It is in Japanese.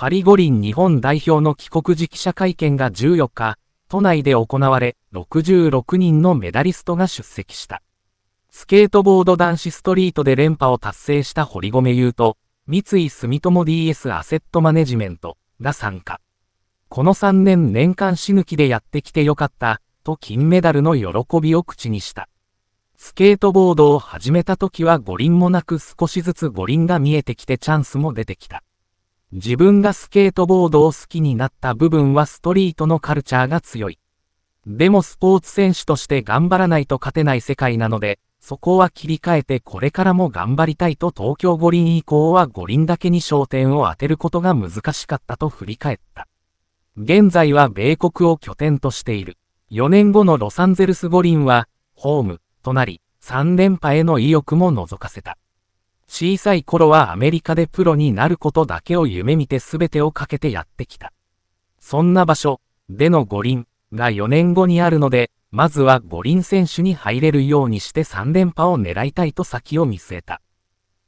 パリ五輪日本代表の帰国時記者会見が14日、都内で行われ、66人のメダリストが出席した。スケートボード男子ストリートで連覇を達成した堀米優と、三井住友 DS アセットマネジメントが参加。この3年年間死ぬ気でやってきてよかった、と金メダルの喜びを口にした。スケートボードを始めた時は五輪もなく少しずつ五輪が見えてきてチャンスも出てきた。自分がスケートボードを好きになった部分はストリートのカルチャーが強い。でもスポーツ選手として頑張らないと勝てない世界なので、そこは切り替えてこれからも頑張りたいと東京五輪以降は五輪だけに焦点を当てることが難しかったと振り返った。現在は米国を拠点としている。4年後のロサンゼルス五輪は、ホームとなり、3連覇への意欲も覗かせた。小さい頃はアメリカでプロになることだけを夢見て全てをかけてやってきた。そんな場所での五輪が4年後にあるので、まずは五輪選手に入れるようにして3連覇を狙いたいと先を見据えた。